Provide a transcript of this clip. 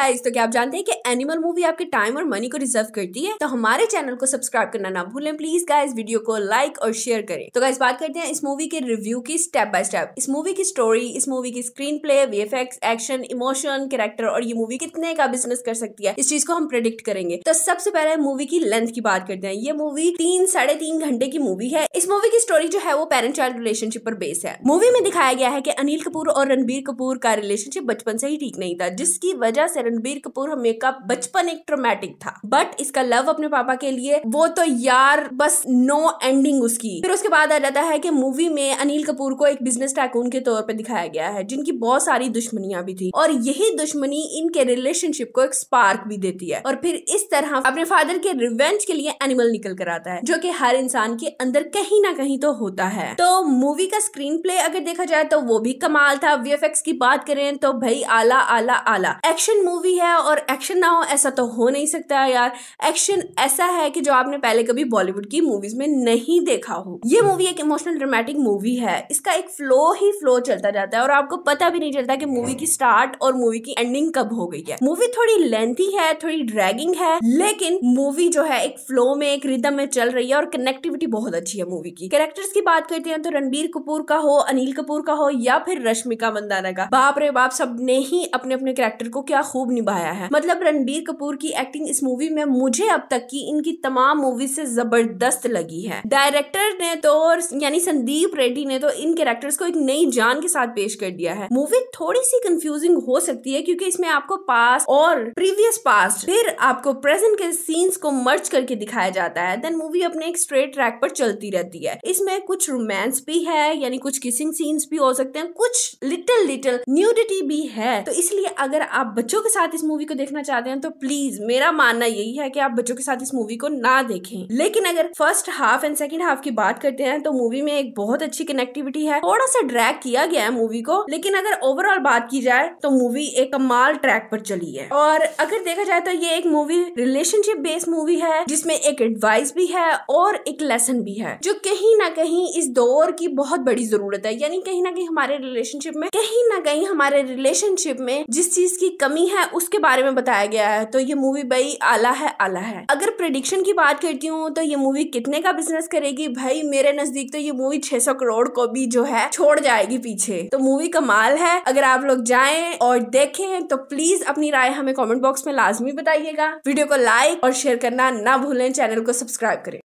guys तो क्या आप जानते हैं कि एनिमल मूवी आपके टाइम और मनी को रिजर्व करती है तो हमारे चैनल को सब्सक्राइब करना ना भूलें प्लीज गाइस वीडियो को लाइक और शेयर करें तो गाइस बात करते हैं इस मूवी के रिव्यू की स्टेप बाय स्टेप इस मूवी की स्टोरी इस मूवी की स्क्रीन प्ले वी एक्शन इमोशन कैरेक्टर और ये मूवी कितने का बिजनेस कर सकती है इस चीज को हम प्रिडिक्ट करेंगे तो सबसे पहले मूवी की लेंथ की बात करते हैं ये मूवी तीन साढ़े घंटे की मूवी है इस मूवी की स्टोरी जो है वो पेरेंट चाइल्ड रिलेशनशिप पर बेस है मूवी में दिखाया गया है की अनिल कपूर और रणबीर कपूर का रिलेशनशिप बचपन से ही ठीक नहीं था जिसकी वजह से रणबीर कपूर मेकअप बचपन एक ट्रोमेटिक था बट इसका लव अपने पापा के लिए वो तो यार बस नो एंडिंग उसकी फिर उसके बाद आ जाता है कि मूवी में अनिल कपूर को एक बिजनेस टाकून के तौर पर दिखाया गया है जिनकी बहुत सारी दुश्मनियां भी थी और यही दुश्मनी इनके रिलेशनशिप को एक स्पार्क भी देती है और फिर इस तरह अपने फादर के रिवेंज के लिए एनिमल निकल कर आता है जो कि हर इंसान के अंदर कहीं ना कहीं तो होता है तो मूवी का स्क्रीन प्ले अगर देखा जाए तो वो भी कमाल था वीएफएक्स की बात करें तो भाई आला आला आला एक्शन मूवी है और एक्शन ना हो ऐसा तो हो नहीं सकता यार एक्शन ऐसा है कि जो आपने पहले कभी बॉलीवुड की मूवीज में नहीं देखा हो ये मूवी एक इमोशनल ड्रामेटिक मूवी है इसका एक फ्लो ही फ्लो चलता जाता है और आपको पता भी नहीं चलता कि मूवी की स्टार्ट और मूवी की एंडिंग कब हो गई है मूवी थोड़ी लेंथी है थोड़ी ड्रैगिंग है लेकिन मूवी जो है एक फ्लो में एक रिदम में चल रही है और कनेक्टिविटी बहुत अच्छी है मूवी की कैरेक्टर्स की बात करते हैं तो रणबीर कपूर का हो अनिल कपूर का हो या फिर रश्मिका मंदाना का बाप रे बाप सबने ही अपने अपने कैरेक्टर को क्या खूब खूब निभाया है मतलब रणबीर कपूर की एक्टिंग इस मूवी में मुझे अब तक की इनकी तमाम मूवी से जबरदस्त लगी है डायरेक्टर ने तो यानी संदीप रेड्डी ने तो इन कैरेक्टर्स को एक नई जान के साथ पेश कर दिया है मूवी थोड़ी सी कंफ्यूजिंग हो सकती है क्योंकि इसमें आपको पास और प्रीवियस पास फिर आपको प्रेजेंट के सीन्स को मर्ज करके दिखाया जाता है देन मूवी अपने एक स्ट्रेट ट्रैक पर चलती रहती है इसमें कुछ रोमांस भी है यानी कुछ किसिंग सीन्स भी हो सकते हैं कुछ लिटिल लिटिल न्यूडिटी भी है तो इसलिए अगर आप बच्चों के के साथ इस मूवी को देखना चाहते हैं तो प्लीज मेरा मानना यही है कि आप बच्चों के साथ इस मूवी को ना देखें लेकिन अगर first half and second half की बात करते हैं तो मूवी में एक बहुत अच्छी कनेक्टिविटी है थोड़ा सा ड्रैग किया गया है मूवी को लेकिन अगर ओवरऑल बात की जाए तो मूवी एक कमाल ट्रैक पर चली है और अगर देखा जाए तो ये एक मूवी रिलेशनशिप बेस्ड मूवी है जिसमें एक एडवाइस भी है और एक लेसन भी है जो कहीं ना कहीं इस दौर की बहुत बड़ी जरूरत है यानी कहीं ना कहीं हमारे रिलेशनशिप में कहीं ना कहीं हमारे रिलेशनशिप में जिस चीज की कमी है है उसके बारे में बताया गया है तो ये मूवी भाई आला है आला है अगर प्रडिक्शन की बात करती हूँ तो ये मूवी कितने का बिजनेस करेगी भाई मेरे नजदीक तो ये मूवी 600 करोड़ को भी जो है छोड़ जाएगी पीछे तो मूवी कमाल है अगर आप लोग जाए और देखें तो प्लीज अपनी राय हमें कॉमेंट बॉक्स में लाजमी बताइएगा वीडियो को लाइक और शेयर करना ना भूलें चैनल को सब्सक्राइब करें